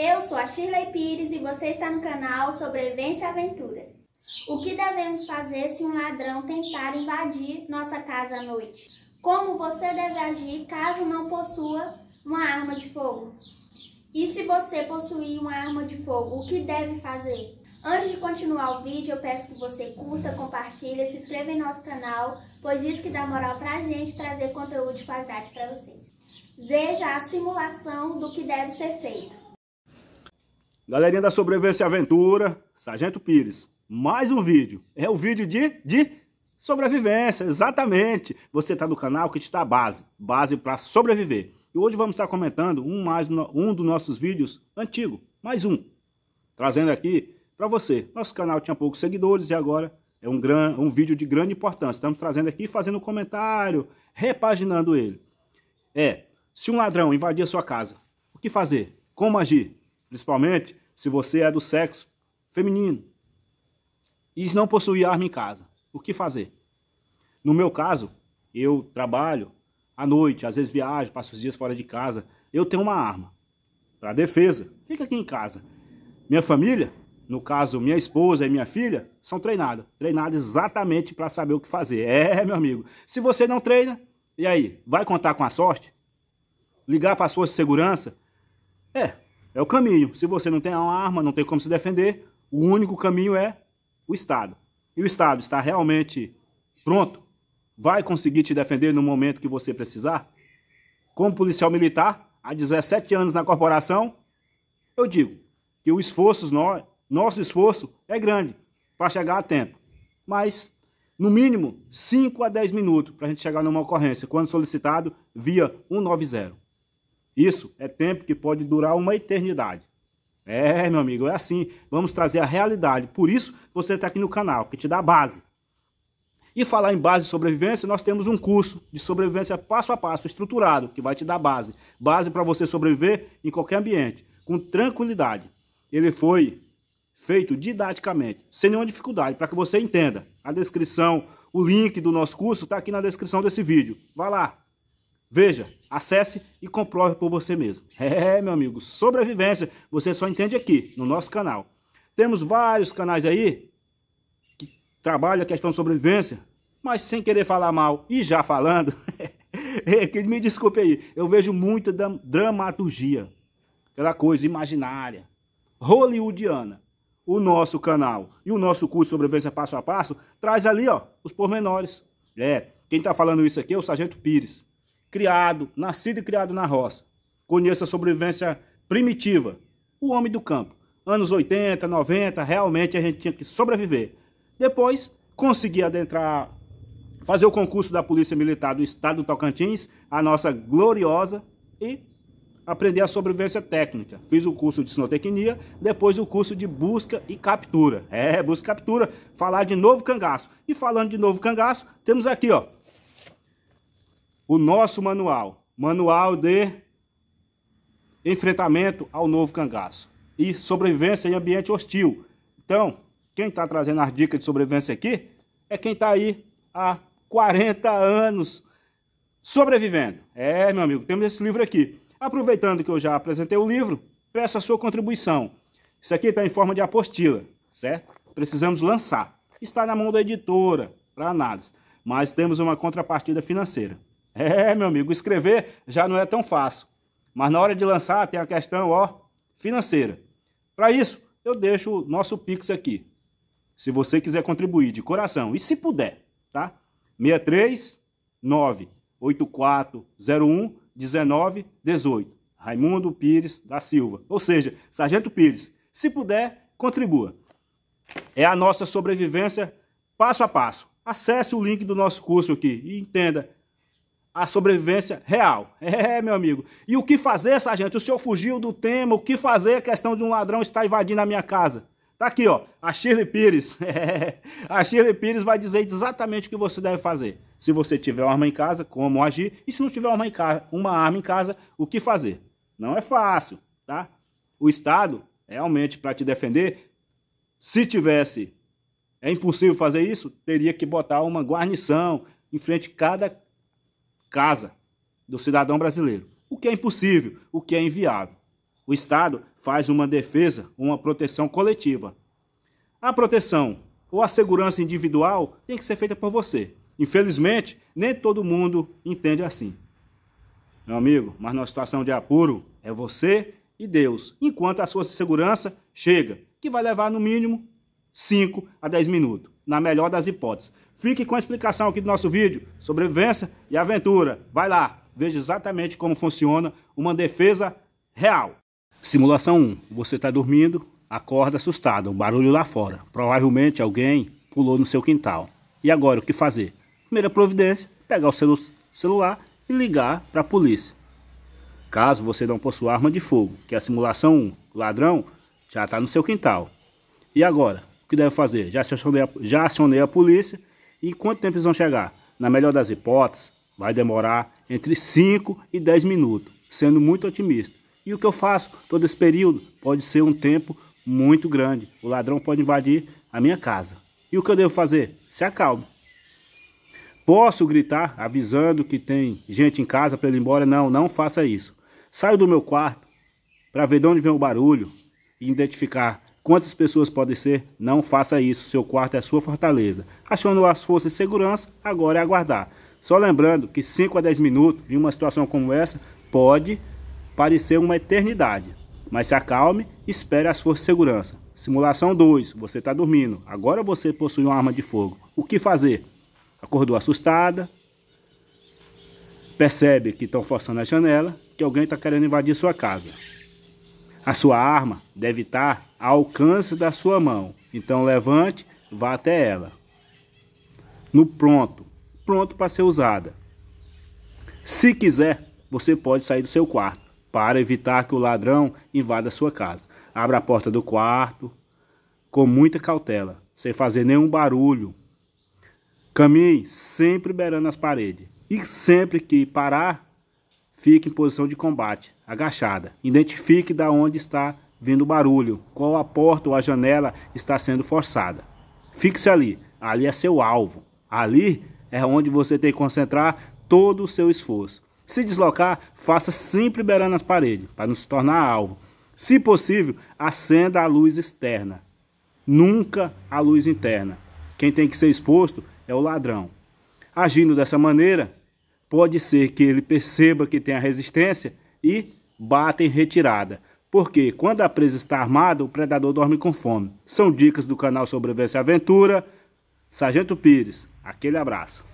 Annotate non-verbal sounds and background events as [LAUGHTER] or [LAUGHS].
Eu sou a Shirley Pires e você está no canal Sobrevivência e Aventura. O que devemos fazer se um ladrão tentar invadir nossa casa à noite? Como você deve agir caso não possua uma arma de fogo? E se você possuir uma arma de fogo, o que deve fazer? Antes de continuar o vídeo, eu peço que você curta, compartilhe, se inscreva em nosso canal, pois isso que dá moral pra gente trazer conteúdo de qualidade para vocês. Veja a simulação do que deve ser feito. Galerinha da Sobrevivência e Aventura, Sargento Pires, mais um vídeo. É o um vídeo de, de sobrevivência, exatamente. Você está no canal que te dá base, base para sobreviver. E hoje vamos estar comentando um, mais, um dos nossos vídeos antigo, mais um. Trazendo aqui para você. Nosso canal tinha poucos seguidores e agora é um, gran, um vídeo de grande importância. Estamos trazendo aqui, fazendo um comentário, repaginando ele. É, se um ladrão invadir a sua casa, o que fazer? Como agir? principalmente se você é do sexo feminino e não possui arma em casa. O que fazer? No meu caso, eu trabalho à noite, às vezes viajo, passo os dias fora de casa. Eu tenho uma arma para defesa. Fica aqui em casa. Minha família, no caso minha esposa e minha filha, são treinadas. Treinadas exatamente para saber o que fazer. É, meu amigo. Se você não treina, e aí? Vai contar com a sorte? Ligar para as forças de segurança? É, é o caminho. Se você não tem uma arma, não tem como se defender, o único caminho é o Estado. E o Estado está realmente pronto? Vai conseguir te defender no momento que você precisar? Como policial militar, há 17 anos na corporação, eu digo que o esforço, nosso esforço é grande para chegar a tempo. Mas, no mínimo, 5 a 10 minutos para a gente chegar numa ocorrência, quando solicitado via 190. Isso é tempo que pode durar uma eternidade. É, meu amigo, é assim. Vamos trazer a realidade. Por isso você está aqui no canal, que te dá base. E falar em base de sobrevivência, nós temos um curso de sobrevivência passo a passo, estruturado, que vai te dar base. Base para você sobreviver em qualquer ambiente, com tranquilidade. Ele foi feito didaticamente, sem nenhuma dificuldade, para que você entenda. A descrição, o link do nosso curso está aqui na descrição desse vídeo. Vai lá, Veja, acesse e comprove por você mesmo. [LAUGHS] É, meu amigo, sobrevivência você só entende aqui, no nosso canal. Temos vários canais aí que trabalham a questão de sobrevivência, mas sem querer falar mal e já falando, [LAUGHS] é, me desculpe aí, eu vejo muita dramaturgia, aquela coisa imaginária, hollywoodiana. O nosso canal e o nosso curso Sobrevivência Passo a Passo traz ali ó, os pormenores. É, quem está falando isso aqui é o Sargento Pires criado, nascido e criado na roça. Conheço a sobrevivência primitiva, o homem do campo. Anos 80, 90, realmente a gente tinha que sobreviver. Depois, consegui adentrar, fazer o concurso da Polícia Militar do Estado do Tocantins, a nossa gloriosa, e aprender a sobrevivência técnica. Fiz o curso de sinotecnia, depois o curso de busca e captura. É, busca e captura, falar de novo cangaço. E falando de novo cangaço, temos aqui, ó, o nosso manual, manual de enfrentamento ao novo cangaço e sobrevivência em ambiente hostil. Então, quem está trazendo as dicas de sobrevivência aqui é quem está aí há 40 anos sobrevivendo. É, meu amigo, temos esse livro aqui. Aproveitando que eu já apresentei o livro, peço a sua contribuição. Isso aqui está em forma de apostila, certo? Precisamos lançar. Está na mão da editora, para análise, mas temos uma contrapartida financeira. [LAUGHS] É, meu amigo, escrever já não é tão fácil. Mas na hora de lançar tem a questão, ó, financeira. Para isso, eu deixo o nosso Pix aqui. Se você quiser contribuir de coração, e se puder, tá? 63 98401 1918. Raimundo Pires da Silva. Ou seja, Sargento Pires, se puder, contribua. É a nossa sobrevivência passo a passo. Acesse o link do nosso curso aqui e entenda a sobrevivência real. É, meu amigo. E o que fazer, sargento? O senhor fugiu do tema. O que fazer? A questão de um ladrão estar invadindo a minha casa. Tá aqui, ó. A Shirley Pires. [LAUGHS] É. a Shirley Pires vai dizer exatamente o que você deve fazer. Se você tiver uma arma em casa, como agir. E se não tiver uma, em casa, uma arma em casa, o que fazer? Não é fácil, tá? O Estado, realmente, para te defender, se tivesse. É impossível fazer isso, teria que botar uma guarnição em frente a cada casa do cidadão brasileiro, o que é impossível, o que é inviável. O Estado faz uma defesa, uma proteção coletiva. A proteção ou a segurança individual tem que ser feita por você. Infelizmente, nem todo mundo entende assim. Meu amigo, mas na situação de apuro é você e Deus, enquanto a sua segurança chega, que vai levar no mínimo 5 a 10 minutos, na melhor das hipóteses. Fique com a explicação aqui do nosso vídeo, sobrevivência e aventura. Vai lá, veja exatamente como funciona uma defesa real. Simulação 1. Você está dormindo, acorda assustado, um barulho lá fora. Provavelmente alguém pulou no seu quintal. E agora o que fazer? Primeira providência, pegar o celu celular e ligar para a polícia. Caso você não possua arma de fogo, que é a simulação 1, o ladrão já está no seu quintal. E agora? O que deve fazer? Já acionei a, já acionei a polícia, e quanto tempo eles vão chegar? Na melhor das hipóteses, vai demorar entre 5 e 10 minutos, sendo muito otimista. E o que eu faço todo esse período? Pode ser um tempo muito grande. O ladrão pode invadir a minha casa. E o que eu devo fazer? Se acalme. Posso gritar avisando que tem gente em casa para ele ir embora? Não, não faça isso. Saio do meu quarto para ver de onde vem o barulho e identificar Quantas pessoas podem ser? Não faça isso, seu quarto é a sua fortaleza. Achando as forças de segurança, agora é aguardar. Só lembrando que 5 a 10 minutos em uma situação como essa pode parecer uma eternidade. Mas se acalme, espere as forças de segurança. Simulação 2, você está dormindo, agora você possui uma arma de fogo. O que fazer? Acordou assustada, percebe que estão forçando a janela, que alguém está querendo invadir sua casa. A sua arma deve estar ao alcance da sua mão. Então levante, vá até ela. No pronto, pronto para ser usada. Se quiser, você pode sair do seu quarto para evitar que o ladrão invada a sua casa. Abra a porta do quarto com muita cautela, sem fazer nenhum barulho. Caminhe sempre beirando as paredes e sempre que parar, Fique em posição de combate, agachada. Identifique da onde está vindo o barulho, qual a porta ou a janela está sendo forçada. Fixe ali, ali é seu alvo. Ali é onde você tem que concentrar todo o seu esforço. Se deslocar, faça sempre beirando as paredes, para não se tornar alvo. Se possível, acenda a luz externa, nunca a luz interna. Quem tem que ser exposto é o ladrão. Agindo dessa maneira, pode ser que ele perceba que tem a resistência e bata em retirada. Porque quando a presa está armada, o predador dorme com fome. São dicas do canal Sobrevivência e Aventura. Sargento Pires, aquele abraço.